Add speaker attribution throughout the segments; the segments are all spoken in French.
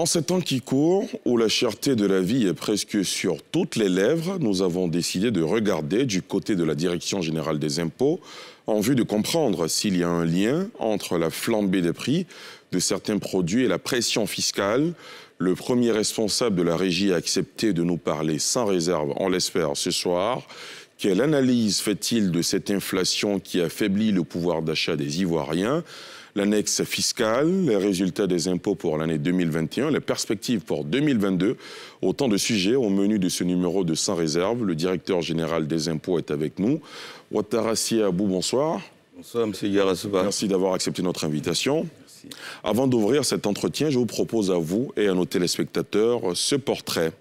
Speaker 1: En ces temps qui court, où la cherté de la vie est presque sur toutes les lèvres, nous avons décidé de regarder du côté de la Direction générale des impôts en vue de comprendre s'il y a un lien entre la flambée des prix de certains produits et la pression fiscale. Le premier responsable de la régie a accepté de nous parler sans réserve, on l'espère, ce soir. Quelle analyse fait-il de cette inflation qui affaiblit le pouvoir d'achat des Ivoiriens l'annexe fiscale, les résultats des impôts pour l'année 2021, les perspectives pour 2022. Autant de sujets au menu de ce numéro de Sans Réserve. Le directeur général des impôts est avec nous. Watarasi Abou, bonsoir. Bonsoir, M. Yarasuba. Merci d'avoir accepté notre invitation. Avant d'ouvrir cet entretien, je vous propose à vous et à nos téléspectateurs ce portrait.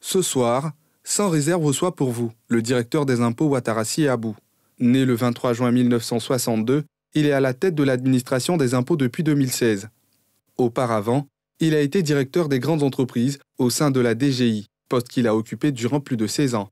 Speaker 2: Ce soir, sans réserve soit pour vous, le directeur des impôts Ouattara Abou. Né le 23 juin 1962, il est à la tête de l'administration des impôts depuis 2016. Auparavant, il a été directeur des grandes entreprises au sein de la DGI, poste qu'il a occupé durant plus de 16 ans.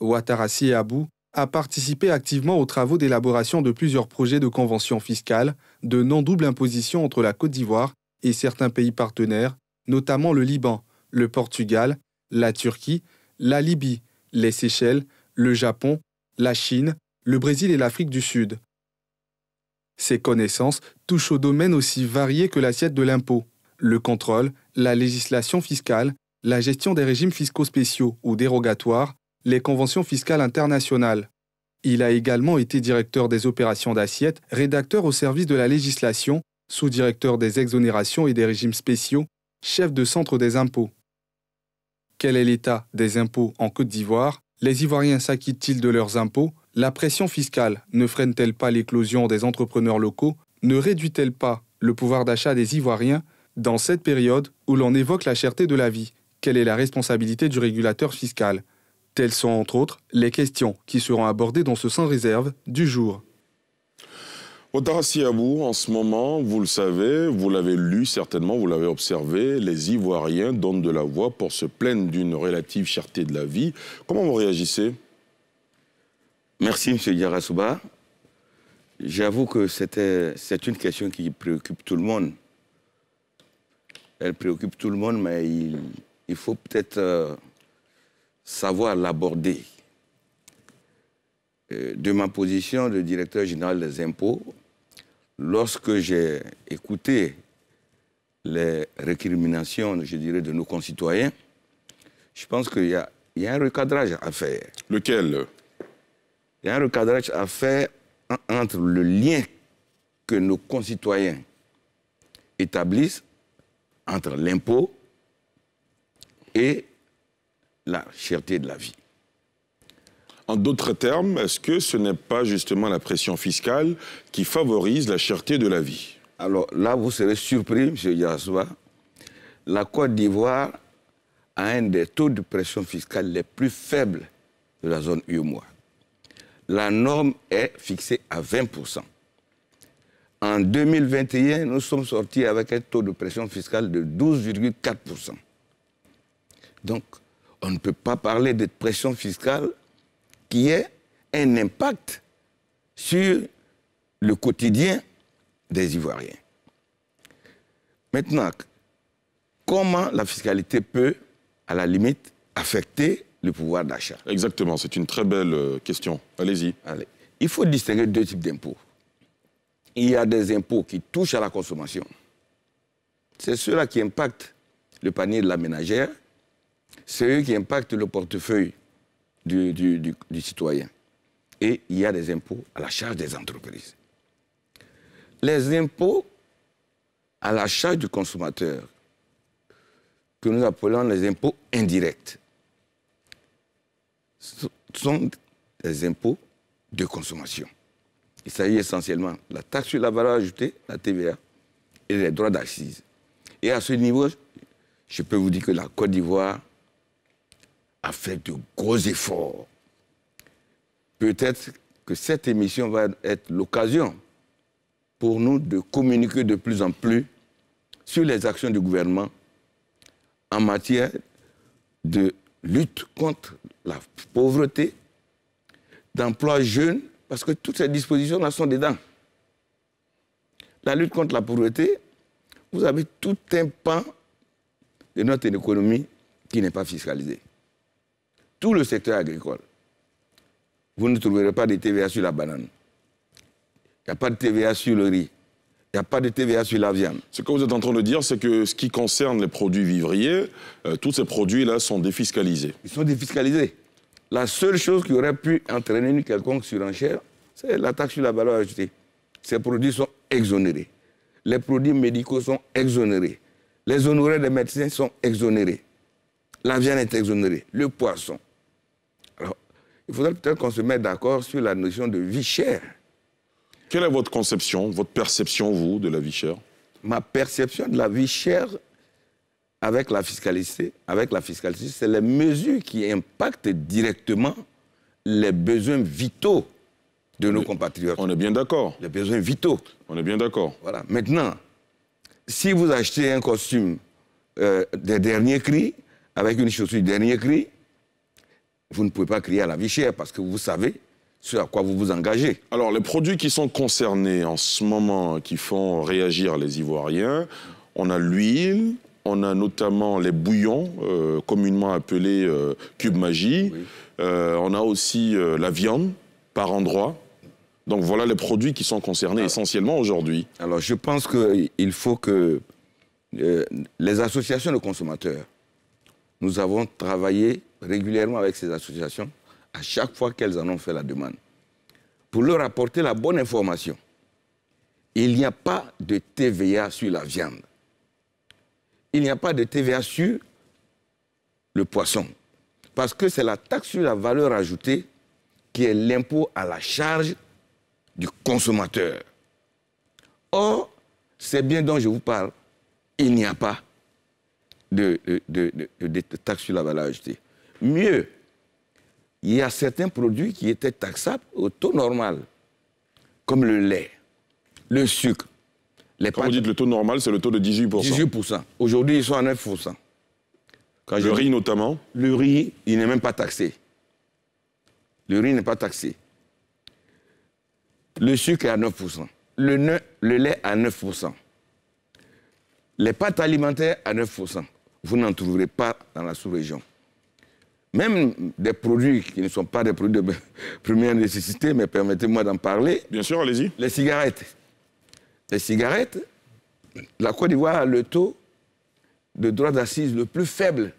Speaker 2: Ouattara Abou a participé activement aux travaux d'élaboration de plusieurs projets de convention fiscale, de non-double imposition entre la Côte d'Ivoire et certains pays partenaires, notamment le Liban, le Portugal la Turquie, la Libye, les Seychelles, le Japon, la Chine, le Brésil et l'Afrique du Sud. Ses connaissances touchent aux domaines aussi variés que l'assiette de l'impôt, le contrôle, la législation fiscale, la gestion des régimes fiscaux spéciaux ou dérogatoires, les conventions fiscales internationales. Il a également été directeur des opérations d'assiette, rédacteur au service de la législation, sous-directeur des exonérations et des régimes spéciaux, chef de centre des impôts. Quel est l'état des impôts en Côte d'Ivoire Les Ivoiriens s'acquittent-ils de leurs impôts La pression fiscale ne freine-t-elle pas l'éclosion des entrepreneurs locaux Ne réduit-elle pas le pouvoir d'achat des Ivoiriens dans cette période où l'on évoque la cherté de la vie Quelle est la responsabilité du régulateur fiscal Telles sont entre autres les questions qui seront abordées dans ce sans réserve du jour.
Speaker 1: – Otarasi Abou, en ce moment, vous le savez, vous l'avez lu certainement, vous l'avez observé, les Ivoiriens donnent de la voix pour se plaindre d'une relative cherté de la vie. Comment vous réagissez Merci, M. Yarasuba.
Speaker 3: J'avoue que c'est une question qui préoccupe tout le monde. Elle préoccupe tout le monde, mais il, faut peut-être euh, savoir l'aborder. Euh, de ma position de directeur général des impôts, lorsque j'ai écouté les récriminations, je dirais, de nos concitoyens, je pense qu'il y, a un recadrage à faire. Lequel Il y a un recadrage à faire entre le lien que nos concitoyens établissent
Speaker 1: entre l'impôt et la cherté de la vie. En d'autres termes, est-ce que ce n'est pas justement la pression fiscale qui favorise la cherté de la vie Alors là, vous serez surpris, M. Yassoua,
Speaker 3: La Côte d'Ivoire a un des taux de pression fiscale les plus faibles de la zone UMOA. La norme est fixée à 20%. En 2021, nous sommes sortis avec un taux de pression fiscale de 12,4%. Donc, on ne peut pas parler de pression fiscale qui ait un impact sur le quotidien des Ivoiriens. Maintenant, comment la fiscalité peut, à la limite, affecter le pouvoir d'achat Exactement, c'est une très belle euh, question. Allez-y. Il faut distinguer deux types d'impôts. Il y a des impôts qui touchent à la consommation. C'est ceux-là qui impactent le panier de la ménagère, ceux qui impactent le portefeuille du, citoyen. Et il y a des impôts à la charge des entreprises. Les impôts à la charge du consommateur, que nous appelons les impôts indirects, sont des impôts de consommation. Il s'agit essentiellement de la taxe sur la valeur ajoutée, la TVA, et les droits d'accise. Et à ce niveau, je peux vous dire que la Côte d'Ivoire a fait de gros efforts. Peut-être que cette émission va être l'occasion pour nous de communiquer de plus en plus sur les actions du gouvernement en matière de lutte contre la pauvreté, d'emploi jeune, parce que toutes ces dispositions-là sont dedans. La lutte contre la pauvreté, vous avez tout un pan de notre économie qui n'est pas fiscalisé tout le secteur agricole, vous ne trouverez pas de TVA sur la banane. Il
Speaker 1: n'y a pas de TVA sur le riz. Il n'y a pas de TVA sur la viande. Ce que vous êtes en train de dire, c'est que ce qui concerne les produits vivriers, euh, tous ces produits-là sont défiscalisés. Ils sont défiscalisés. La seule chose qui aurait pu entraîner une quelconque surenchère, c'est la taxe sur la valeur
Speaker 3: ajoutée. Ces produits sont exonérés. Les produits médicaux sont exonérés. Les honoraires des médecins sont exonérés. La viande est exonérée. Le poisson, il faudrait peut-être qu'on se mette d'accord sur la notion de vie chère. Quelle est votre conception, votre perception, vous, de la vie chère Ma perception de la vie chère avec la fiscalité, avec la fiscalité, c'est les mesures qui impactent directement les besoins vitaux de nos compatriotes. On est bien d'accord. Les besoins vitaux. On est bien d'accord. Voilà. Maintenant, si vous achetez un costume euh, des derniers cris, avec une chaussure dernier cris,
Speaker 1: vous ne pouvez pas crier à la vie chère parce que vous savez ce à quoi vous vous engagez. Alors, les produits qui sont concernés en ce moment, qui font réagir les Ivoiriens, on a l'huile, on a notamment les bouillons, euh, communément appelés euh, cubes cube magie. Euh, on a aussi la viande, par endroit. Donc voilà les produits qui sont concernés ah. essentiellement aujourd'hui. Alors je pense qu'il faut que
Speaker 3: les associations de consommateurs nous avons travaillé régulièrement avec ces associations à chaque fois qu'elles en ont fait la demande pour leur apporter la bonne information. Il n'y a pas de TVA sur la viande. Il n'y a pas de TVA sur le poisson. Parce que c'est la taxe sur la valeur ajoutée qui est l'impôt à la charge du consommateur. Or, c'est bien dont je vous parle, il n'y a pas de, de, taxes sur la valeur ajoutée. Mieux, il y a certains produits qui étaient taxables au taux normal, comme le lait, le sucre. Les Quand vous dites le taux normal, c'est le taux de 18 18 Aujourd'hui, ils sont à 9 Quand Le riz notamment Le riz, il n'est même pas taxé. Le riz n'est pas taxé. Le sucre est à 9 le lait à 9 Les pâtes alimentaires à 9 vous n'en trouverez pas dans la sous-région. Même des produits qui ne sont pas des produits de première nécessité, mais permettez-moi d'en parler. Bien sûr, allez-y. Les cigarettes. Les cigarettes, la Côte d'Ivoire a le taux de droit d'assises le plus faible.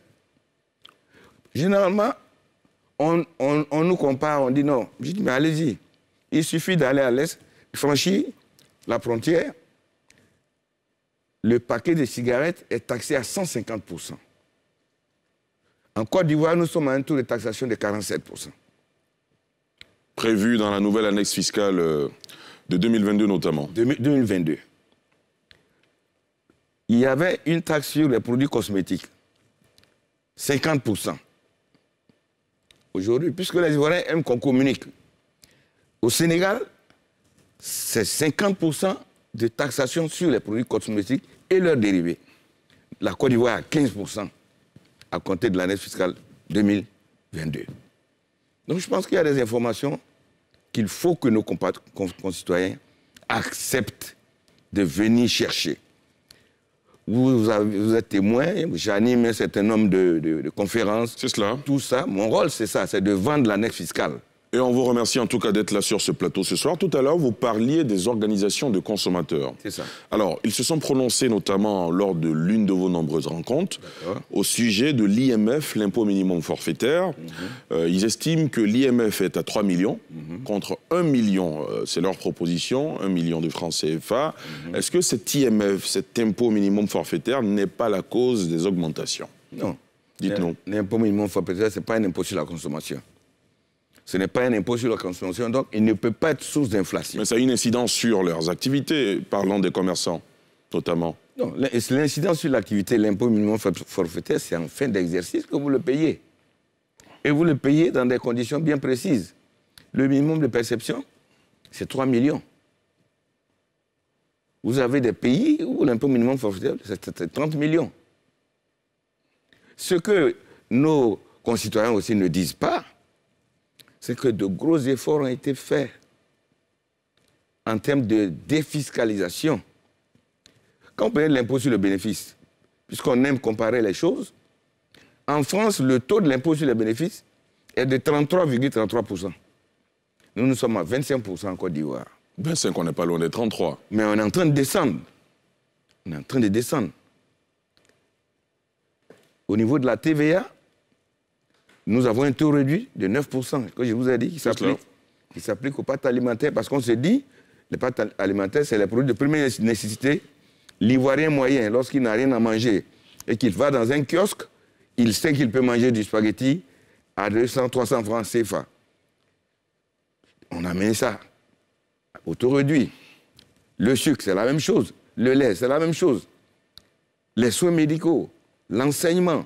Speaker 3: Généralement, on, on, nous compare, on dit non. Je dis, mais allez-y. Il suffit d'aller à l'Est, franchir la frontière, le paquet de cigarettes est taxé à 150%. En Côte d'Ivoire, nous sommes à un taux de taxation de 47%.
Speaker 1: Prévu dans la nouvelle annexe fiscale euh, de 2022 notamment. 2022. Il y avait une
Speaker 3: taxe sur les produits cosmétiques. 50%. Aujourd'hui, puisque les Ivoiriens aiment qu'on communique, au Sénégal, c'est 50% de taxation sur les produits cosmétiques et leurs dérivés. La Côte d'Ivoire à 15% à compter de l'année fiscale 2022. Donc je pense qu'il y a des informations qu'il faut que nos concitoyens acceptent de venir chercher. Vous, êtes témoin, j'anime un certain nombre de, de, conférences. C'est cela. Tout ça, mon rôle c'est ça,
Speaker 1: c'est de vendre l'année fiscale. Et on vous remercie en tout cas d'être là sur ce plateau ce soir. Tout à l'heure, vous parliez des organisations de consommateurs. C'est ça. Alors, ils se sont prononcés notamment lors de l'une de vos nombreuses rencontres au sujet de l'IMF, l'impôt minimum forfaitaire. Mhm. Euh, ils estiment que l'IMF est à 3 millions mhm. contre 1 million, euh, c'est leur proposition, 1 million de francs CFA. Mhm. Est-ce que cet IMF, cet impôt minimum forfaitaire, n'est pas la cause des augmentations Non. Dites-nous. L'impôt minimum forfaitaire, ce n'est pas un impôt sur la consommation ce n'est pas un impôt sur la consommation, donc il ne peut pas être source d'inflation. Mais ça a une incidence sur leurs activités, parlons des commerçants notamment.
Speaker 3: Non, l'incidence sur l'activité, l'impôt minimum forfaitaire, c'est en fin d'exercice que vous le payez. Et vous le payez dans des conditions bien précises. Le minimum de perception, c'est 3 millions. Vous avez des pays où l'impôt minimum forfaitaire, c'est 30 millions. Ce que nos concitoyens aussi ne disent pas, c'est que de gros efforts ont été faits en termes de défiscalisation. Quand on paye l'impôt sur le bénéfice, puisqu'on aime comparer les choses, en France, le taux de l'impôt sur le bénéfice est de 33,33%. Nous, nous sommes à 25% en Côte d'Ivoire. 25, on n'est pas loin des 33. Mais on est en train de descendre. On est en train de descendre. Au niveau de la TVA, nous avons un taux réduit de 9%, que je vous ai dit, qui s'applique, s'applique aux pâtes alimentaires, parce qu'on se dit, les pâtes alimentaires, c'est les produits de première nécessité. L'Ivoirien moyen, lorsqu'il n'a rien à manger et qu'il va dans un kiosque, il sait qu'il peut manger du spaghetti à 200, 300 francs CFA. On amène ça au taux réduit. Le sucre, c'est la même chose. Le lait, c'est la même chose. Les soins médicaux, l'enseignement,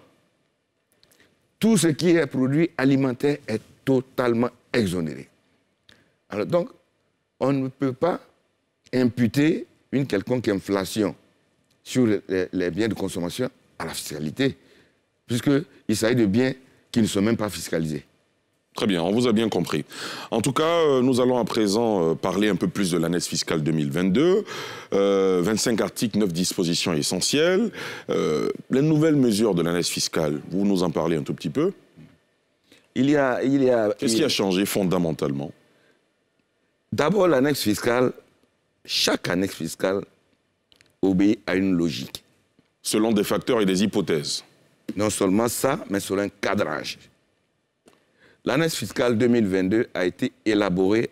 Speaker 3: tout ce qui est produit alimentaire est totalement exonéré. Alors donc, on ne peut pas imputer une quelconque inflation sur les, biens de consommation
Speaker 1: à la fiscalité, puisqu'il s'agit de biens qui ne sont même pas fiscalisés. Très bien, on vous a bien compris. En tout cas, euh, nous allons à présent euh, parler un peu plus de l'annexe fiscale 2022. 25 euh, articles, 9 dispositions essentielles. les nouvelles mesures de l'annexe fiscale, vous nous en parlez un tout petit peu Il y a... Qu'est-ce qui a changé fondamentalement D'abord, l'annexe fiscale,
Speaker 3: chaque annexe fiscale obéit à une logique. Selon des facteurs et des hypothèses. Non seulement ça, mais selon un cadrage l'année fiscale 2022 a été élaborée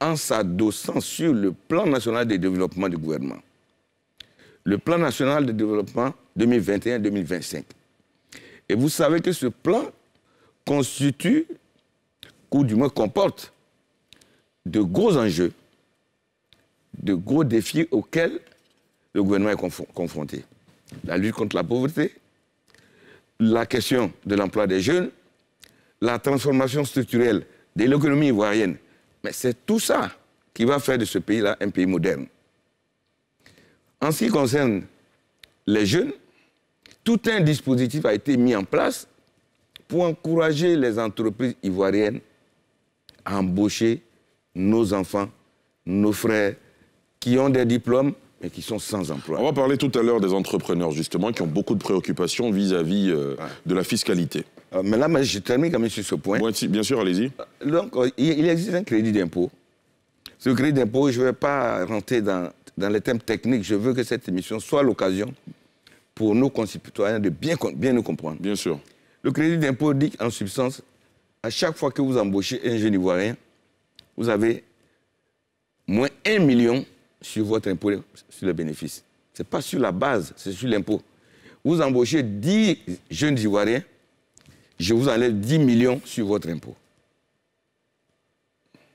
Speaker 3: en s'adossant sur le plan national de développement du gouvernement, le plan national de développement 2021-2025. Et vous savez que ce plan constitue, ou du moins comporte, de gros enjeux, de gros défis auxquels le gouvernement est confronté. La lutte contre la pauvreté, la question de l'emploi des jeunes, la transformation structurelle de l'économie ivoirienne. Mais c'est tout ça qui va faire de ce pays-là un pays moderne. En ce qui concerne les jeunes, tout un dispositif a été mis en place pour encourager les entreprises ivoiriennes à embaucher nos enfants, nos frères,
Speaker 1: qui ont des diplômes mais qui sont sans emploi. On va parler tout à l'heure des entrepreneurs, justement, qui ont beaucoup de préoccupations vis-à-vis euh, de la fiscalité. Euh, mais là, je termine quand même sur ce point.
Speaker 3: bien sûr, allez-y. Euh, donc, euh, il existe un crédit d'impôt. Ce crédit d'impôt, je ne vais pas rentrer dans, les thèmes techniques. Je veux que cette émission soit l'occasion pour nos concitoyens de bien, bien nous comprendre. Bien sûr. Le crédit d'impôt dit en substance, à chaque fois que vous embauchez un jeune Ivoirien, vous avez moins 1 million sur votre impôt sur les bénéfices. Ce n'est pas sur la base, c'est sur l'impôt. Vous embauchez 10 jeunes Ivoiriens, je vous enlève 10 millions sur votre impôt.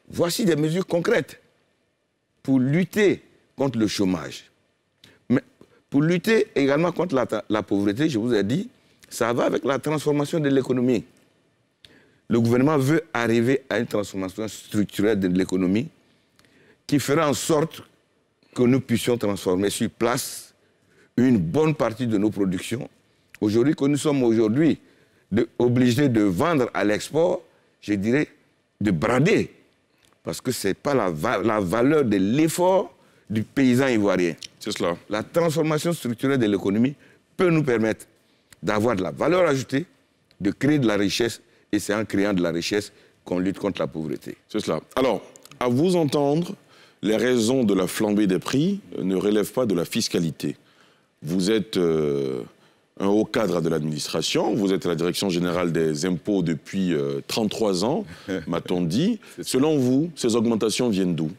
Speaker 3: Voici des mesures concrètes pour lutter contre le chômage. Mais pour lutter également contre la, la pauvreté, je vous ai dit, ça va avec la transformation de l'économie. Le gouvernement veut arriver à une transformation structurelle de l'économie qui fera en sorte que nous puissions transformer sur place une bonne partie de nos productions. Aujourd'hui, que nous sommes aujourd'hui de, obligé de vendre à l'export, je dirais, de brader. Parce que ce n'est pas la, la valeur de l'effort du paysan ivoirien. C'est cela. La transformation structurelle de l'économie peut nous permettre d'avoir de la valeur ajoutée, de créer de la richesse, et c'est en créant de la
Speaker 1: richesse qu'on lutte contre la pauvreté. C'est cela. Alors, à vous entendre, les raisons de la flambée des prix euh, ne relèvent pas de la fiscalité. Vous êtes euh, haut euh, cadre de l'administration. Vous êtes la direction générale des impôts depuis 33 euh, ans, m'a-t-on dit. Selon vous, ces augmentations viennent d'où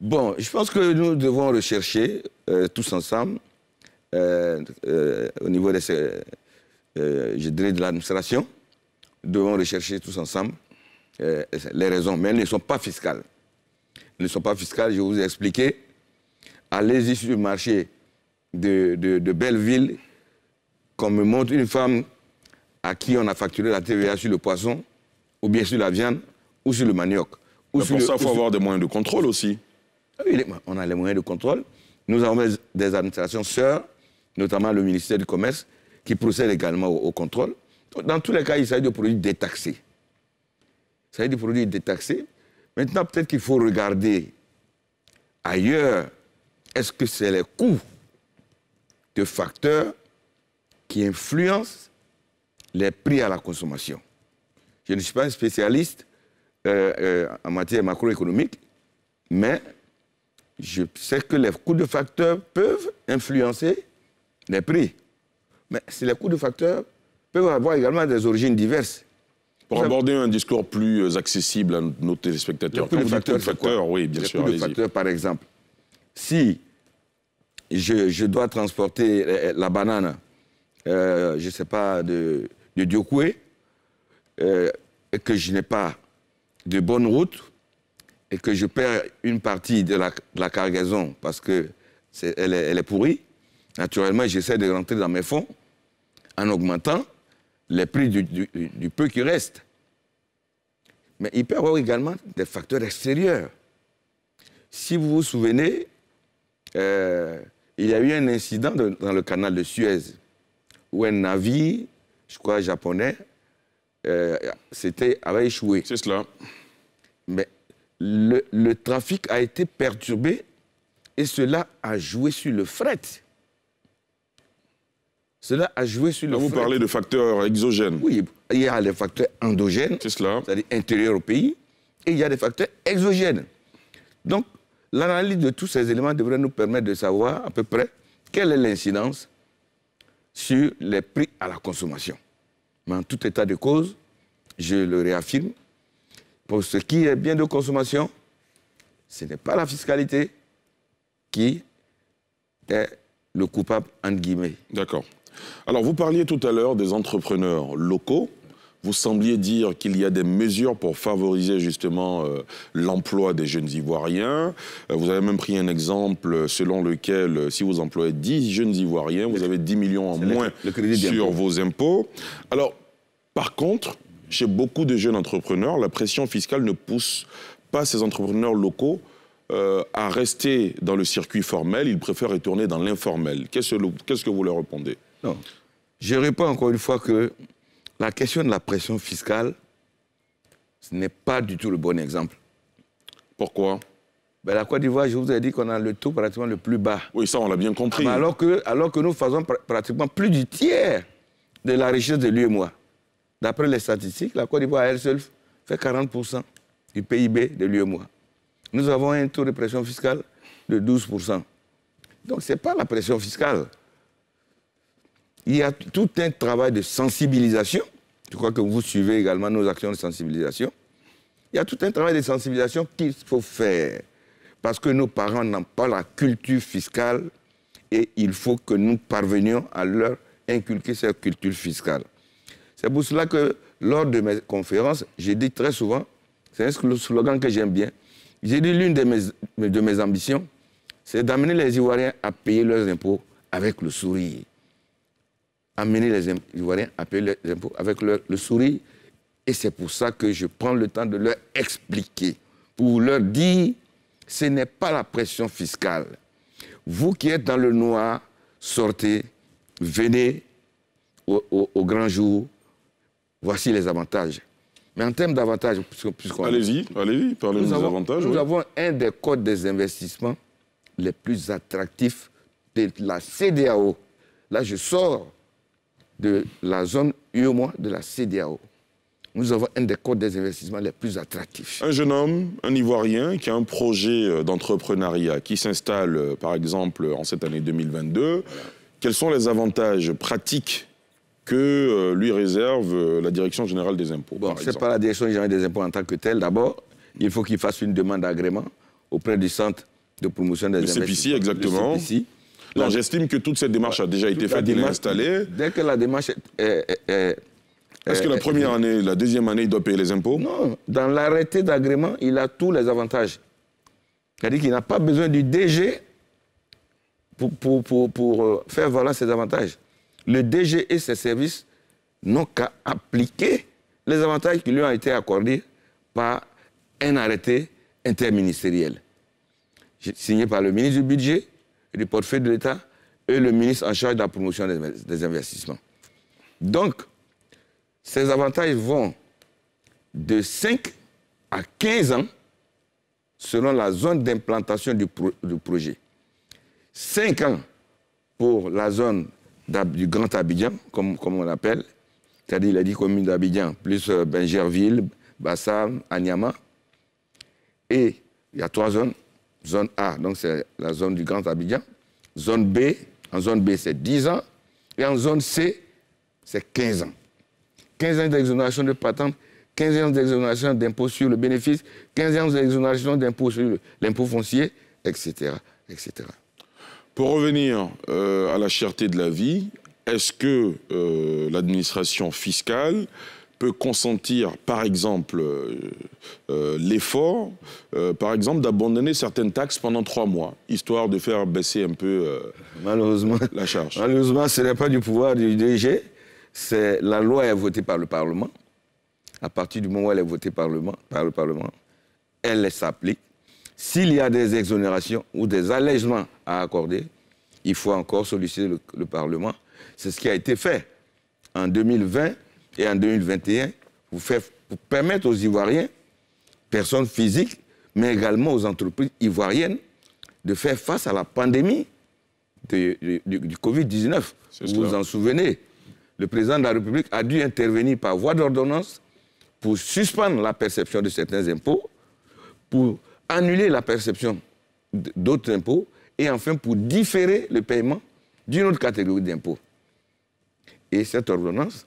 Speaker 1: Bon,
Speaker 3: je pense que nous devons rechercher euh, tous ensemble, au niveau de, de l'administration, nous devons rechercher tous ensemble les raisons, mais elles ne sont pas fiscales. Elles ne sont pas fiscales, je vous ai expliqué. Allez-y sur le marché de Belleville, qu'on me montre une femme à qui on a facturé la TVA sur le poisson, ou bien sur la viande, ou sur le manioc.
Speaker 2: Ou pour ça, il faut avoir
Speaker 3: des moyens de contrôle aussi. Ah oui, on a les moyens de contrôle. Nous avons des administrations sœurs, notamment le ministère du Commerce, qui procèdent également au, contrôle. Dans tous les cas, il s'agit de produits détaxés. Il s'agit de produits détaxés. Maintenant, peut-être qu'il faut regarder ailleurs. Est-ce que c'est les coûts de facteurs qui influence les prix à la consommation. Je ne suis pas un spécialiste euh, euh, en matière macroéconomique, mais je sais que les coûts de facteurs peuvent influencer les prix. Mais les coûts de facteurs peuvent avoir également des origines diverses.
Speaker 1: Pour aborder un discours plus euh, accessible à nos téléspectateurs. Le de facteur, oui, bien sûr. par exemple,
Speaker 3: si je dois transporter la banane euh, je ne sais pas, de, de euh, et que je n'ai pas de bonne route, et que je perds une partie de la, cargaison parce qu'elle est, elle est pourrie, naturellement, j'essaie de rentrer dans mes fonds en augmentant les prix du, peu qui reste. Mais il peut y avoir également des facteurs extérieurs. Si vous vous souvenez, euh, il y a eu un incident dans le canal de Suez où un navire, je crois japonais, euh, c'était, avait échoué. C'est cela. Mais le, trafic a été perturbé et cela a joué sur le fret. Cela a joué sur le fret. – vous parlez de facteurs exogènes. Oui, il y a les facteurs endogènes, c'est c'est-à-dire intérieurs au pays, et il y a des facteurs exogènes. Donc, l'analyse de tous ces éléments devrait nous permettre de savoir à peu près quelle est l'incidence sur les prix à la consommation. Mais en tout état de cause, je le réaffirme, pour ce qui est bien de consommation, ce n'est pas la fiscalité
Speaker 1: qui est le coupable, entre guillemets. D'accord. Alors, vous parliez tout à l'heure des entrepreneurs locaux vous sembliez dire qu'il y a des mesures pour favoriser justement euh, l'emploi des jeunes Ivoiriens. Euh, vous avez même pris un exemple selon lequel, euh, si vous employez 10 jeunes Ivoiriens, vous avez 10 millions en moins sur vos impôts. Alors, par contre, chez beaucoup de jeunes entrepreneurs, la pression fiscale ne pousse pas ces entrepreneurs locaux à rester dans le circuit formel, ils préfèrent retourner dans l'informel. Qu'est-ce que vous leur répondez non. Je réponds encore une fois que la question de la pression fiscale,
Speaker 3: ce n'est pas du tout le bon exemple. Pourquoi ben, La Côte d'Ivoire, je vous ai dit qu'on a le taux pratiquement le plus bas. Oui, ça, on l'a bien compris. Ah, ben, alors, que, alors que nous faisons pratiquement plus du tiers de la richesse de l'UEMOA. D'après les statistiques, la Côte d'Ivoire, elle seule, fait 40% du PIB de l'UEMOA. Nous avons un taux de pression fiscale de 12%. Donc, ce n'est pas la pression fiscale il y a tout un travail de sensibilisation. Je crois que vous suivez également nos actions de sensibilisation. Il y a tout un travail de sensibilisation qu'il faut faire. Parce que nos parents n'ont pas la culture fiscale et il faut que nous parvenions à leur inculquer cette culture fiscale. C'est pour cela que lors de mes conférences, j'ai dit très souvent, c'est un slogan que j'aime bien, j'ai dit l'une de mes, de mes ambitions, c'est d'amener les Ivoiriens à payer leurs impôts avec le sourire amener les Ivoiriens à payer les impôts avec le sourire. Et c'est pour ça que je prends le temps de leur expliquer, pour leur dire, ce n'est pas la pression fiscale. Vous qui êtes dans le noir, sortez, venez au, grand jour. Voici les avantages. Mais en termes d'avantages, Allez-y,
Speaker 1: allez-y, parlez-nous des avantages. Nous avons
Speaker 3: un des codes des investissements les plus attractifs de la CDAO. Là, je sors
Speaker 1: de la zone UEMOA de la CDAO. Nous avons un des codes des investissements les plus attractifs. Un jeune homme, un Ivoirien, qui a un projet euh, d'entrepreneuriat, qui s'installe, euh, par exemple, en cette année 2022, quels sont les avantages pratiques que euh, lui réserve la Direction générale des impôts Ce n'est pas la Direction
Speaker 3: générale des impôts en tant que telle. D'abord, il faut qu'il fasse une demande d'agrément auprès du Centre de
Speaker 1: promotion des le investissements. CPC, exactement. Non, j'estime que toute cette démarche a déjà été faite, il est installé.
Speaker 3: Dès que la démarche
Speaker 1: est... est, ce que la première année, la deuxième année, il doit payer les impôts
Speaker 3: Non. Dans l'arrêté d'agrément, il a tous les avantages. C'est-à-dire qu'il n'a pas besoin du DG pour, pour, euh, faire valoir ses avantages. Le DG et ses services n'ont qu'à appliquer les avantages qui lui ont été accordés par un arrêté interministériel signé par le ministre du Budget, du portefeuille de l'État et le ministre en charge de la promotion des, investissements. Donc, ces avantages vont de 5 à 15 ans selon la zone d'implantation du, projet. 5 ans pour la zone du Grand Abidjan, comme, on l'appelle, c'est-à-dire les 10 communes d'Abidjan, plus euh, Bengerville, Bassam, Anyama. Et il y a trois zones, zone A, donc c'est la zone du Grand Abidjan. Zone B, en zone B, c'est 10 ans. Et en zone C, c'est 15 ans. 15 ans d'exonération de patente, 15 ans d'exonération d'impôt sur le bénéfice, 15 ans d'exonération d'impôt sur l'impôt foncier, etc.,
Speaker 1: etc. Pour revenir euh, à la cherté de la vie, est-ce que euh, l'administration fiscale peut consentir, par exemple, euh, euh, l'effort, euh, par exemple, d'abandonner certaines taxes pendant trois mois, histoire de faire baisser un peu malheureusement, la charge Malheureusement, ce n'est pas du pouvoir
Speaker 3: du DG. C'est la loi est votée par le Parlement. À partir du moment où elle est votée par le, par le Parlement, elle s'applique. S'il y a des exonérations ou des allègements à accorder, il faut encore solliciter le Parlement. C'est ce qui a été fait en 2020 et en 2021, vous, permettre aux Ivoiriens, personnes physiques, mais également aux entreprises ivoiriennes, de faire face à la pandémie du, du Covid-19. Vous vous en souvenez Le président de la République a dû intervenir par voie d'ordonnance pour suspendre la perception de certains impôts, pour annuler la perception d'autres impôts et enfin pour différer le paiement d'une autre catégorie d'impôts. Et cette ordonnance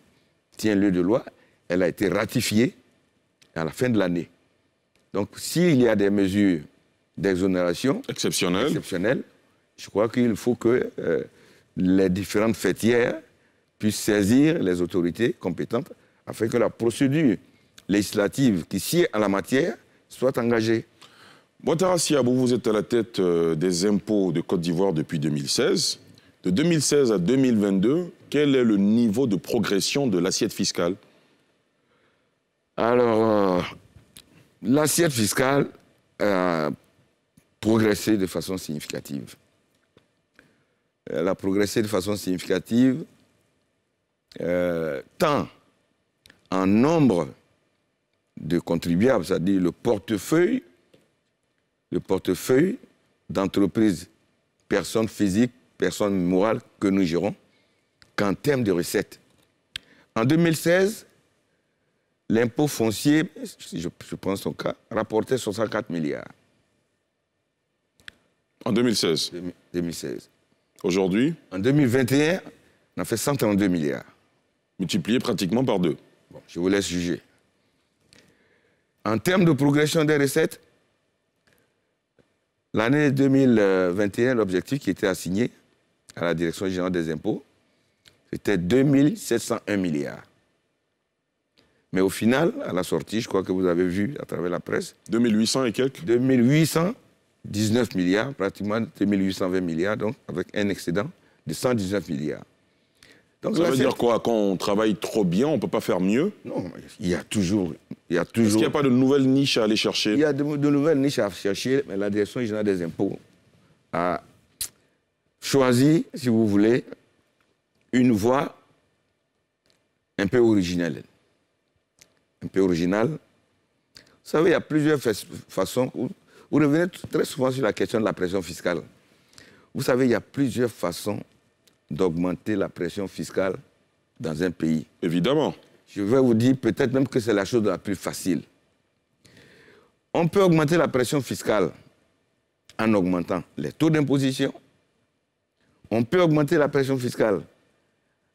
Speaker 3: tient lieu de loi, elle a été ratifiée à la fin de l'année. Donc, s'il y a des mesures d'exonération exceptionnelles. exceptionnelles, je crois qu'il faut que euh, les différentes fêtières puissent saisir les autorités compétentes afin que la procédure législative
Speaker 1: qui est en la matière soit engagée. Ouattara Siabou, vous êtes à la tête euh, des impôts de Côte d'Ivoire depuis 2016. De 2016 à 2022, quel est le niveau de progression de l'assiette fiscale Alors, euh, l'assiette fiscale a progressé de façon
Speaker 3: significative. Elle a progressé de façon significative euh, tant en nombre de contribuables, c'est-à-dire le portefeuille, le portefeuille d'entreprises personnes physiques personnes morales que nous gérons qu'en termes de recettes. En 2016, l'impôt foncier, si je, prends son cas, rapportait 64 milliards.
Speaker 1: En 2016 2016. Aujourd'hui En 2021, on a fait 132 milliards. Multiplié pratiquement par deux. je vous laisse juger.
Speaker 3: En termes de progression des recettes, l'année 2021, l'objectif qui était assigné à la Direction générale des impôts, c'était 2 701 milliards. Mais au final, à la sortie, je crois que vous avez vu à travers la presse. 2800 et quelques 2819 milliards, pratiquement 2820 milliards, donc avec un excédent de 119 milliards. Donc, ça veut dire
Speaker 1: quoi Quand on travaille trop bien, on ne peut pas faire mieux
Speaker 3: Non, il y a toujours... Il y a
Speaker 1: toujours... Est-ce qu'il n'y a pas de nouvelles niches à aller chercher Il y a de, de, nouvelles niches à chercher, mais la Direction générale des impôts
Speaker 3: a Choisis, si vous voulez, une voie un peu originale. Un peu originale. Vous savez, il y a plusieurs façons. Vous, vous revenez très souvent sur la question de la pression fiscale. Vous savez, il y a plusieurs façons d'augmenter la pression fiscale dans un pays. Évidemment. Je vais vous dire peut-être même que c'est la chose la plus facile. On peut augmenter la pression fiscale en augmentant les taux d'imposition, on peut augmenter la pression fiscale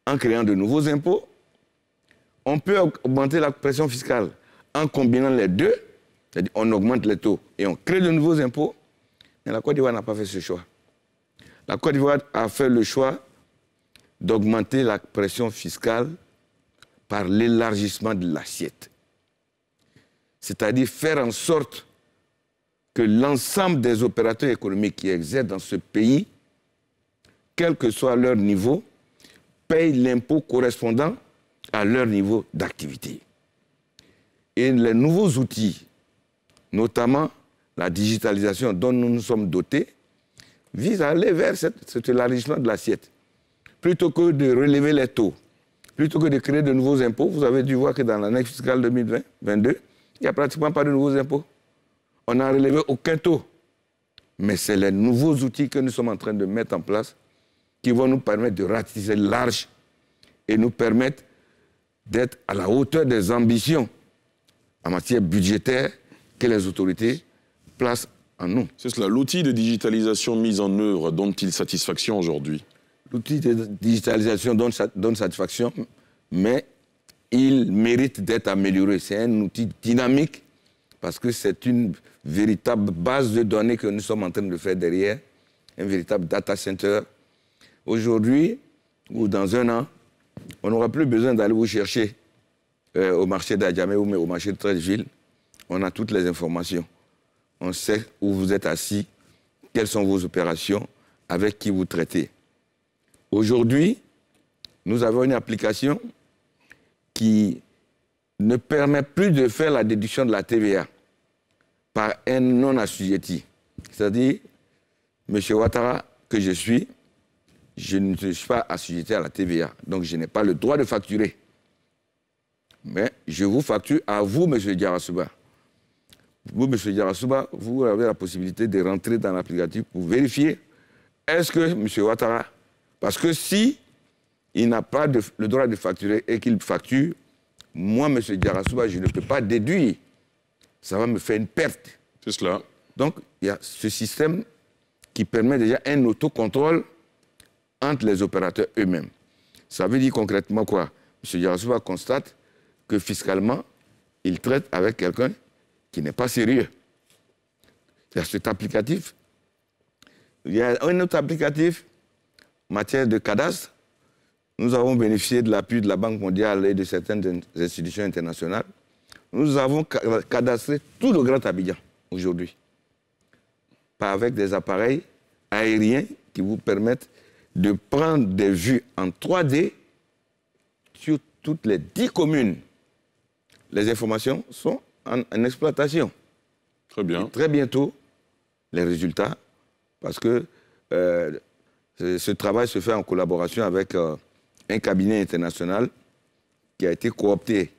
Speaker 3: en créant de nouveaux impôts. On peut augmenter la pression fiscale en combinant les deux. C'est-à-dire on augmente les taux et on crée de nouveaux impôts. Mais la Côte d'Ivoire n'a pas fait ce choix. La Côte d'Ivoire a fait le choix d'augmenter la pression fiscale par l'élargissement de l'assiette. C'est-à-dire faire en sorte que l'ensemble des opérateurs économiques qui exercent dans ce pays quel que soit leur niveau, payent l'impôt correspondant à leur niveau d'activité. Et les nouveaux outils, notamment la digitalisation dont nous nous sommes dotés, visent à aller vers cet, élargissement de l'assiette. Plutôt que de relever les taux, plutôt que de créer de nouveaux impôts, vous avez dû voir que dans l'année fiscale 2022 il n'y a pratiquement pas de nouveaux impôts. On n'a relevé aucun taux. Mais c'est les nouveaux outils que nous sommes en train de mettre en place qui vont nous permettre de ratisser large et nous permettre d'être à la hauteur des ambitions en matière
Speaker 1: budgétaire que les autorités placent en nous. C'est cela, l'outil de digitalisation mis en œuvre donne-t-il satisfaction aujourd'hui L'outil de digitalisation donne, donne
Speaker 3: satisfaction, mais il mérite d'être amélioré. C'est un outil dynamique parce que c'est une véritable base de données que nous sommes en train de faire derrière, un véritable data center Aujourd'hui ou dans un an, on n'aura plus besoin d'aller vous chercher euh, au marché d'Adjamé ou au marché de Tres-Villes. On a toutes les informations. On sait où vous êtes assis, quelles sont vos opérations, avec qui vous traitez. Aujourd'hui, nous avons une application qui ne permet plus de faire la déduction de la TVA par un non assujetti. C'est-à-dire, M. Ouattara, que je suis, je ne suis pas assujetté à la TVA, donc je n'ai pas le droit de facturer. Mais je vous facture à vous, M. Diarasuba. Vous, M. Diarasuba, vous avez la possibilité de rentrer dans l'applicatif pour vérifier est-ce que M. Ouattara, parce que si il n'a pas le droit de facturer et qu'il facture, moi, M. Diarasuba, je ne peux pas déduire. Ça va me faire une perte. C'est cela. Donc, il y a ce système qui permet déjà un autocontrôle entre les opérateurs eux-mêmes. Ça veut dire concrètement quoi M. Yarosouva constate que fiscalement, il traite avec quelqu'un qui n'est pas sérieux. Il y a cet applicatif. Il y a un autre applicatif, en matière de cadastre. Nous avons bénéficié de l'appui de la Banque mondiale et de certaines institutions internationales. Nous avons cadastré tout le Grand Abidjan aujourd'hui, Pas avec des appareils aériens qui vous permettent de prendre des vues en 3D sur toutes les 10 communes. Les informations sont en, exploitation. Très bien. très bientôt, les résultats, parce que euh, ce, travail se fait en collaboration avec euh, un cabinet international qui a été coopté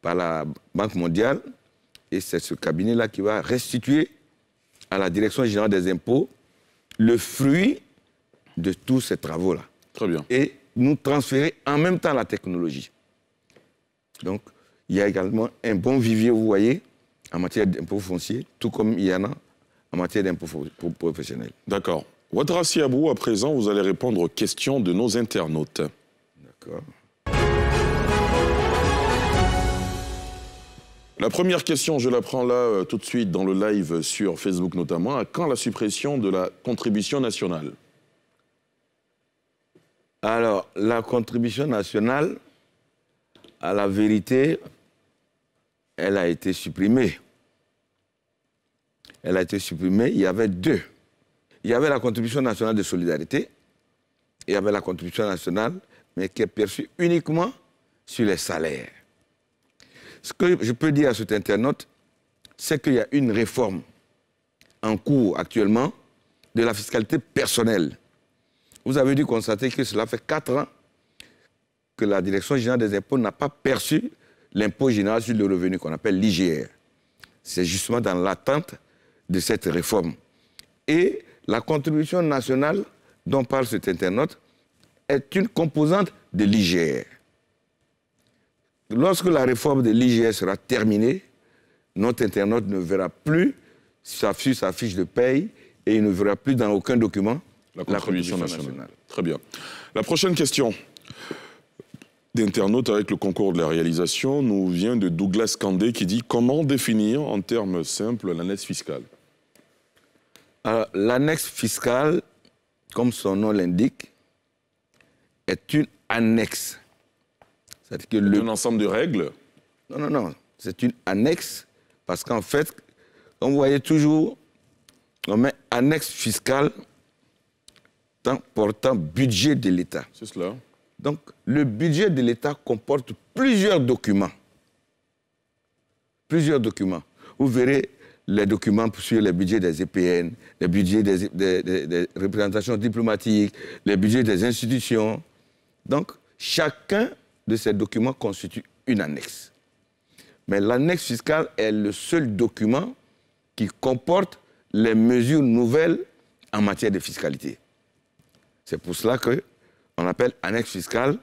Speaker 3: par la Banque mondiale. Et c'est ce cabinet-là qui va restituer à la Direction générale des impôts le fruit de tous ces travaux-là. Très bien. Et nous transférer en même temps la technologie. Donc, il y a également un bon vivier, vous voyez, en matière d'impôts fonciers, tout comme il y en a en matière d'impôts professionnels.
Speaker 1: D'accord. Ouattara Siabou, à présent, vous allez répondre aux questions de nos internautes. D'accord. La première question, je la prends là euh, tout de suite dans le live sur Facebook notamment. À quand la suppression de la contribution nationale alors, la contribution
Speaker 3: nationale, à la vérité, elle a été supprimée. Elle a été supprimée. Il y avait deux. Il y avait la contribution nationale de solidarité. Il y avait la contribution nationale, mais qui est perçue uniquement sur les salaires. Ce que je peux dire à cet internaute, c'est qu'il y a une réforme en cours actuellement de la fiscalité personnelle vous avez dû constater que cela fait quatre ans que la Direction générale des impôts n'a pas perçu l'impôt général sur le revenu qu'on appelle l'IGR. C'est justement dans l'attente de cette réforme. Et la contribution nationale dont parle cet internaute est une composante de l'IGR. Lorsque la réforme de l'IGR sera terminée, notre internaute ne verra plus sa fiche de paye et il ne verra plus dans aucun
Speaker 1: document la contribution, nationale. Très bien. La prochaine question d'internaute avec le concours de la réalisation nous vient de Douglas Candé qui dit comment définir en termes simples l'annexe fiscale euh, L'annexe fiscale,
Speaker 3: comme son nom l'indique, est une annexe. cest que le... un ensemble de règles Non, non, non. C'est une annexe parce qu'en fait, comme vous voyez toujours, on met annexe fiscale portant budget de l'État. C'est cela. Donc, le budget de l'État comporte plusieurs documents. Plusieurs documents. Vous verrez les documents sur les budgets des EPN, les budgets des, des représentations diplomatiques, les budgets des institutions. Donc, chacun de ces documents constitue une annexe. Mais l'annexe fiscale est le seul document qui comporte les mesures nouvelles en matière de fiscalité. C'est pour cela qu'on appelle annexe fiscale,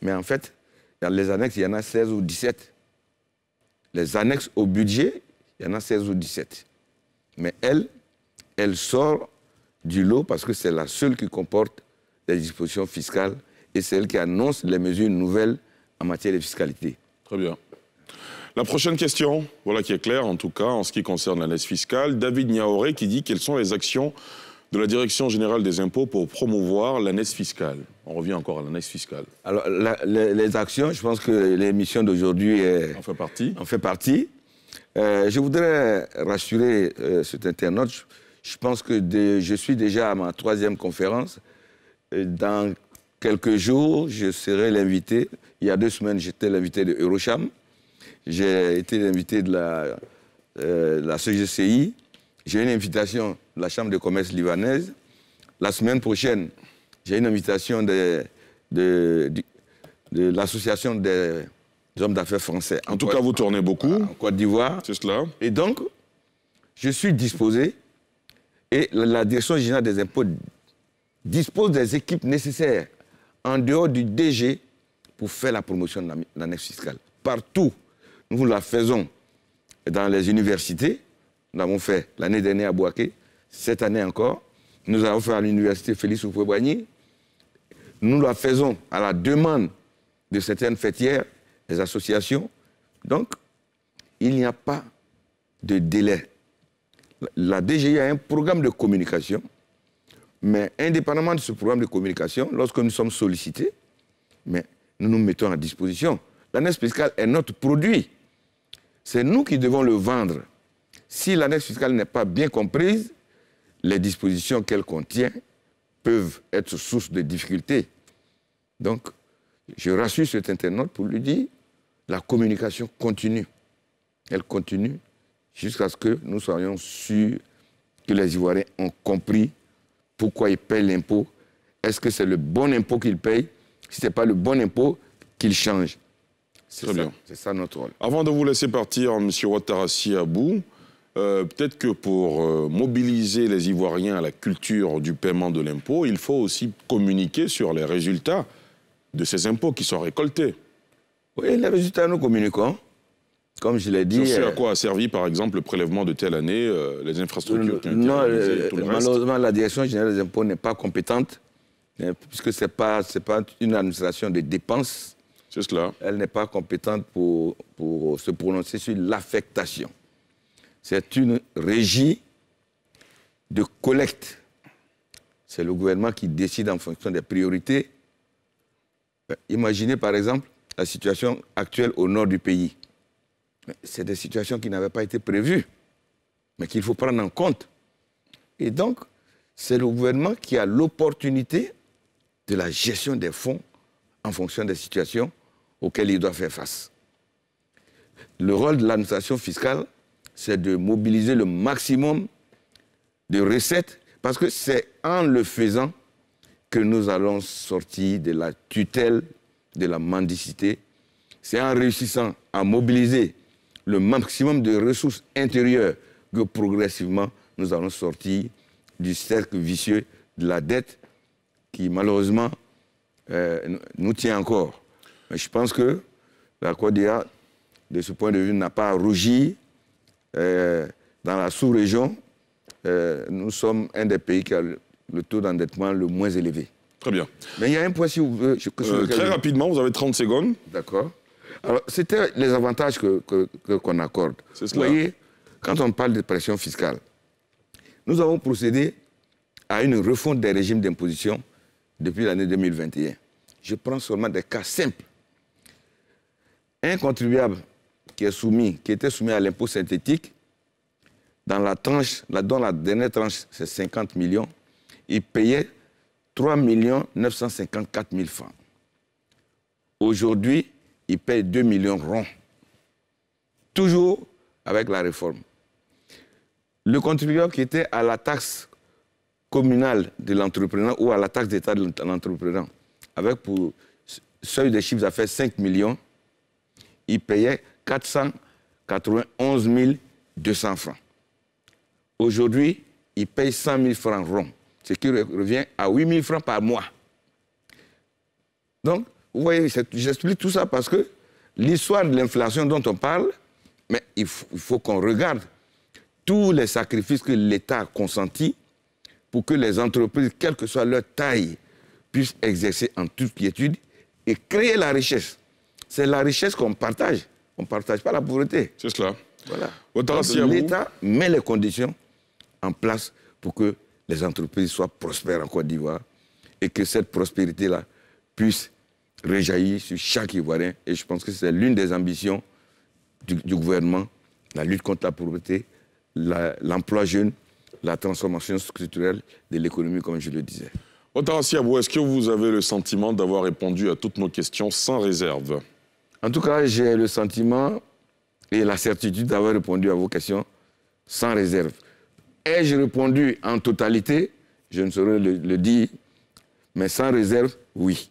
Speaker 3: mais en fait, dans les annexes, il y en a 16 ou 17. Les annexes au budget, il y en a 16 ou 17. Mais elle, elle sort du lot parce que c'est la seule qui comporte des dispositions fiscales et celle qui annonce les mesures
Speaker 1: nouvelles en matière de fiscalité. Très bien. La prochaine question, voilà qui est claire en tout cas en ce qui concerne l'annexe fiscale, David Niaoré qui dit quelles sont les actions de la Direction générale des impôts pour promouvoir l'annexe fiscale. On revient encore à l'annexe fiscale. Alors, les, actions, je pense que l'émission d'aujourd'hui en fait partie. En fait partie.
Speaker 3: Euh, je voudrais rassurer euh, cet internaute. Je, pense que je suis déjà à ma troisième conférence. Euh, dans quelques jours, je serai l'invité. Il y a deux semaines, j'étais l'invité de Eurocham. J'ai été l'invité de la, la CGCI. J'ai une invitation la Chambre de commerce libanaise. La semaine prochaine, j'ai une invitation de, de, l'Association des, hommes d'affaires français. En, tout cas, vous tournez beaucoup. En Côte d'Ivoire. C'est cela. Et donc, je suis disposé, et la, Direction générale des impôts dispose des équipes nécessaires en dehors du DG pour faire la promotion de l'annexe fiscale. Partout, nous la faisons dans les universités. Nous l'avons fait l'année dernière à Bouaké. Cette année encore, nous avons fait à l'université Félix Houphouët-Boigny. Nous la faisons à la demande de certaines fêtières, des associations. Donc, il n'y a pas de délai. La DGI a un programme de communication, mais indépendamment de ce programme de communication, lorsque nous sommes sollicités, mais nous nous mettons à disposition. L'annexe fiscale est notre produit. C'est nous qui devons le vendre. Si l'annexe fiscale n'est pas bien comprise, les dispositions qu'elle contient peuvent être source de difficultés. Donc, je rassure cet internaute pour lui dire, la communication continue. Elle continue jusqu'à ce que nous soyons sûrs que les Ivoiriens ont compris pourquoi ils payent l'impôt. Est-ce que c'est le bon impôt qu'ils payent Si ce n'est pas le bon impôt,
Speaker 1: qu'ils changent. C'est ça, notre rôle. Avant de vous laisser partir, M. à Abou, euh, peut-être que pour euh, mobiliser les Ivoiriens à la culture du paiement de l'impôt, il faut aussi communiquer sur les résultats de ces impôts qui sont récoltés. Oui, les résultats, nous communiquons. Comme je l'ai dit. Sur à euh, quoi a servi, par exemple, le prélèvement de telle année, les infrastructures non, malheureusement,
Speaker 3: la Direction générale des impôts n'est pas compétente, puisque ce n'est pas, pas une administration de dépenses. C'est cela. Elle n'est pas compétente pour, pour se prononcer sur l'affectation. C'est une régie de collecte. C'est le gouvernement qui décide en fonction des priorités. Ben, imaginez par exemple la situation actuelle au nord du pays. C'est des situations qui n'avaient pas été prévues, mais qu'il faut prendre en compte. Et donc, c'est le gouvernement qui a l'opportunité de la gestion des fonds en fonction des situations auxquelles il doit faire face. Le rôle de l'administration fiscale, c'est de mobiliser le maximum de recettes, parce que c'est en le faisant que nous allons sortir de la tutelle de la mendicité. C'est en réussissant à mobiliser le maximum de ressources intérieures que progressivement nous allons sortir du cercle vicieux de la dette qui malheureusement euh, nous tient encore. Mais je pense que la Côte de ce point de vue, n'a pas rougi, euh, dans la sous-région, euh, nous sommes un des pays qui a le, taux d'endettement le moins élevé. Très bien. Mais il y a un point, si vous voulez. Euh, très
Speaker 1: rapidement, vous avez 30 secondes.
Speaker 3: D'accord. Alors, c'était les avantages qu'on que, que, accorde. Vous voyez, quand on parle de pression fiscale, nous avons procédé à une refonte des régimes d'imposition depuis l'année 2021. Je prends seulement des cas simples. Un contribuable qui, est soumis, qui était soumis à l'impôt synthétique, dans la tranche, dans la dernière tranche, c'est 50 millions, il payait 3 954 000 francs. Aujourd'hui, il paye 2 millions ronds. Toujours avec la réforme. Le contribuable qui était à la taxe communale de l'entrepreneur ou à la taxe d'État de l'entrepreneur, avec pour seuil de chiffres d'affaires 5 millions, il payait 491 200 francs. Aujourd'hui, il paye 100 000 francs ronds, ce qui revient à 8 000 francs par mois. Donc, vous voyez, j'explique tout ça parce que l'histoire de l'inflation dont on parle, mais il faut, qu'on regarde tous les sacrifices que l'État a consentis pour que les entreprises, quelle que soit leur taille, puissent exercer en toute quiétude et créer la richesse. C'est la richesse qu'on partage on ne partage pas la pauvreté. C'est cela. Voilà. L'État met les conditions en place pour que les entreprises soient prospères en Côte d'Ivoire et que cette prospérité-là puisse réjaillir sur chaque Ivoirien. Et je pense que c'est l'une des ambitions du, gouvernement, la lutte contre la pauvreté, l'emploi jeune, la transformation structurelle de l'économie, comme je le disais.
Speaker 1: Otara Abou, est-ce que vous avez le sentiment d'avoir répondu à toutes nos questions sans réserve en tout cas, j'ai le sentiment et la certitude d'avoir répondu à vos
Speaker 3: questions sans réserve. Ai-je répondu en totalité Je ne saurais
Speaker 1: le, dire, mais sans réserve, oui.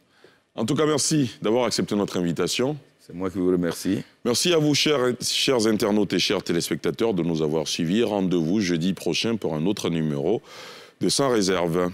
Speaker 1: En tout cas, merci d'avoir accepté notre invitation. C'est moi qui vous remercie. Merci à vous, chers, internautes et chers téléspectateurs, de nous avoir suivis. Rendez-vous jeudi prochain pour un autre numéro de Sans Réserve.